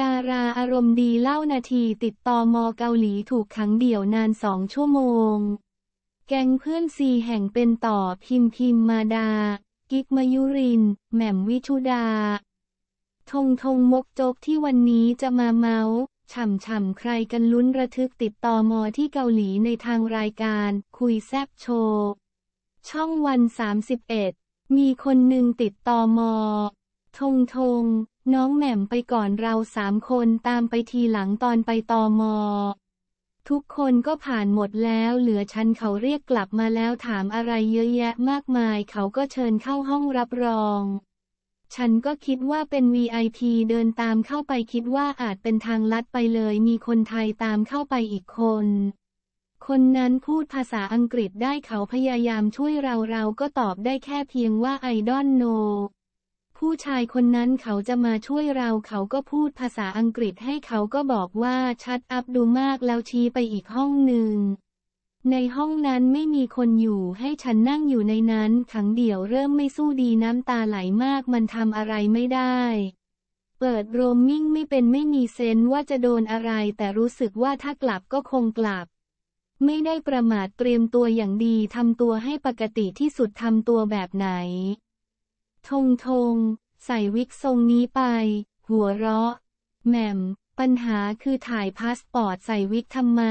ดาราอารมณ์ดีเล่านาทีติดต่อมอเกาหลีถูกขังเดี่ยวนานสองชั่วโมง แกงเพื่อนซีแห่งเป็นต่อพิมพิมมาดา กิกมายุริน แหม่มวิชุดา ทงทงมกจกที่วันนี้จะมาเมาฉ่ำฉ่ำใครกันลุ้นระทึกติดต่อมอที่เกาหลีในทางรายการ คุยแซบโชว์ ช่องวัน 31 มีคนหนึ่งติดต่อมอทงทงน้องแหม่มไปก่อนเราสามคนตามไปทีหลังตอนไปตอมอ ทุกคนก็ผ่านหมดแล้ว เหลือฉันเขาเรียกกลับมาแล้วถามอะไรเยอะแยะมากมายเขาก็เชิญเข้าห้องรับรอง ฉันก็คิดว่าเป็น VIP เดินตามเข้าไปคิดว่าอาจเป็นทางลัดไปเลย มีคนไทยตามเข้าไปอีกคน คนนั้นพูดภาษาอังกฤษได้เขาพยายามช่วยเราเราก็ตอบได้แค่เพียงว่า I don't know ผู้ชายคนนั้นเขาจะมาช่วยเราเขาก็พูดภาษาอังกฤษให้เขาก็บอกว่าชัดอัพดูมากแล้วชี้ไปอีกห้องหนึ่งในห้องนั้นไม่มีคนอยู่ให้ฉันนั่งอยู่ในนั้นขังเดี่ยวเริ่มไม่สู้ดีน้ำตาไหลมากมันทำอะไรไม่ได้ เปิดโรมมิ่งไม่เป็นไม่มีเซนว่าจะโดนอะไรแต่รู้สึกว่าถ้ากลับก็คงกลับ ไม่ได้ประมาทเตรียมตัวอย่างดีทำตัวให้ปกติที่สุดทำตัวแบบไหนทงทงใส่วิกทรงนี้ไป หัวเราะแหม่มปัญหาคือถ่ายพาสปอร์ตใส่วิกทำไม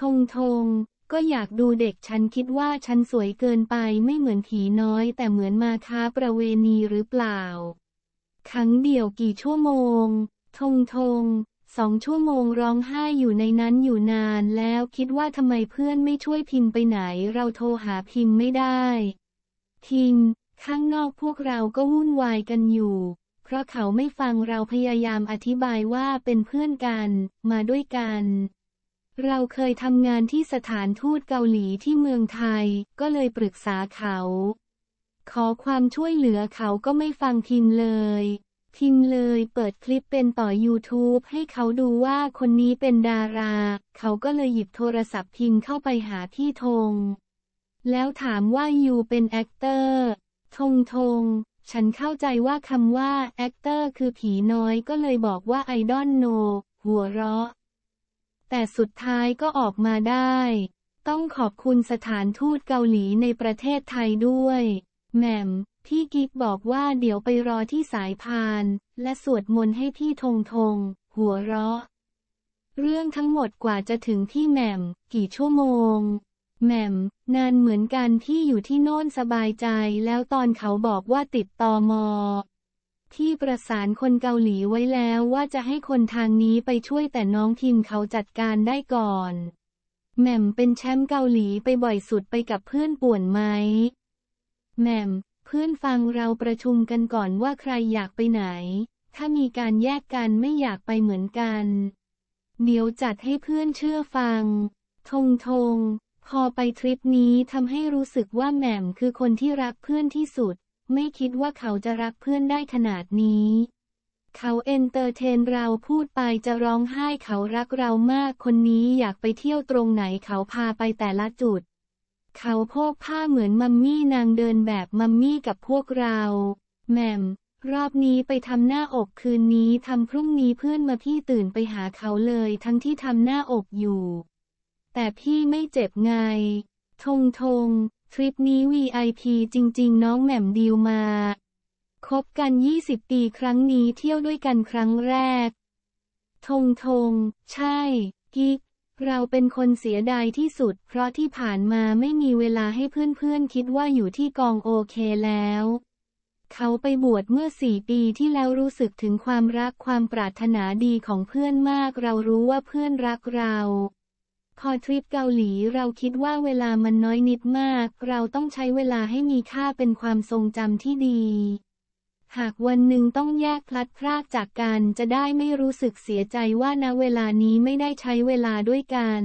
ทงทง ก็อยากดูเด็กฉันคิดว่าฉันสวยเกินไปไม่เหมือนผีน้อยแต่เหมือนมาค้าประเวณีหรือเปล่าครั้งเดียวกี่ชั่วโมง ทงทงสองชั่วโมงร้องไห้อยู่ในนั้นอยู่นานแล้วคิดว่าทำไมเพื่อนไม่ช่วยพิมพ์ไปไหนเราโทรหาพิมพ์ไม่ได้พิมข้างนอกพวกเราก็วุ่นวายกันอยู่ เพราะเขาไม่ฟังเราพยายามอธิบายว่าเป็นเพื่อนกัน มาด้วยกัน เราเคยทำงานที่สถานทูตเกาหลีที่เมืองไทย ก็เลยปรึกษาเขา ขอความช่วยเหลือเขาก็ไม่ฟังพิมเลย พิมเลยเปิดคลิปเป็นต่อ YouTube ให้เขาดูว่าคนนี้เป็นดารา เขาก็เลยหยิบโทรศัพท์พิมเข้าไปหาพี่ธง แล้วถามว่ายูเป็นแอคเตอร์ทงทง ฉันเข้าใจว่าคำว่าแอคเตอร์คือผีน้อยก็เลยบอกว่าไอดอลโน หัวเราะ แต่สุดท้ายก็ออกมาได้ ต้องขอบคุณสถานทูตเกาหลีในประเทศไทยด้วย แหม่ม พี่กิ๊กบอกว่าเดี๋ยวไปรอที่สายพาน และสวดมนต์ให้พี่ทงทง หัวเราะ เรื่องทั้งหมดกว่าจะถึงที่แหม่ม กี่ชั่วโมงแหม่มนานเหมือนกันที่อยู่ที่โน่นสบายใจ แล้วตอนเขาบอกว่าติดตอมอ ที่ประสานคนเกาหลีไว้แล้วว่าจะให้คนทางนี้ไปช่วยแต่น้องทีมเขาจัดการได้ก่อนแหม่มเป็นแชมป์เกาหลีไปบ่อยสุดไปกับเพื่อนป่วนไหมแหม่ม เพื่อนฟังเราประชุมกันก่อนว่าใครอยากไปไหน ถ้ามีการแยกกันไม่อยากไปเหมือนกันเดี๋ยวจัดให้เพื่อนเชื่อฟังทงทงพอไปทริปนี้ทำให้รู้สึกว่าแหม่มคือคนที่รักเพื่อนที่สุด ไม่คิดว่าเขาจะรักเพื่อนได้ขนาดนี้ เขาเอนเตอร์เทนเราพูดไปจะร้องไห้เขารักเรามาก คนนี้อยากไปเที่ยวตรงไหนเขาพาไปแต่ละจุด เขาโพกผ้าเหมือนมัมมี่นางเดินแบบมัมมี่กับพวกเราแหม่มรอบนี้ไปทำหน้าอกคืนนี้ทำพรุ่งนี้เพื่อนมาพี่ตื่นไปหาเขาเลยทั้งที่ทำหน้าอกอยู่แต่พี่ไม่เจ็บไง ทงทงทริปนี้ VIP จริงๆ น้องแหม่มดีลมาคบกัน 20 ปีครั้งนี้เที่ยวด้วยกันครั้งแรกทงทงใช่ กิ๊กเราเป็นคนเสียดายที่สุด เพราะที่ผ่านมาไม่มีเวลาให้เพื่อน ๆ คิดว่าอยู่ที่กองโอเคแล้ว เขาไปบวชเมื่อสี่ปีที่แล้วรู้สึกถึงความรักความปรารถนาดีของเพื่อนมากเรารู้ว่าเพื่อนรักเราพอทริปเกาหลีเราคิดว่าเวลามันน้อยนิดมาก เราต้องใช้เวลาให้มีค่าเป็นความทรงจำที่ดี หากวันหนึ่งต้องแยกพลัดพรากจากกันจะได้ไม่รู้สึกเสียใจว่าณเวลานี้ไม่ได้ใช้เวลาด้วยกัน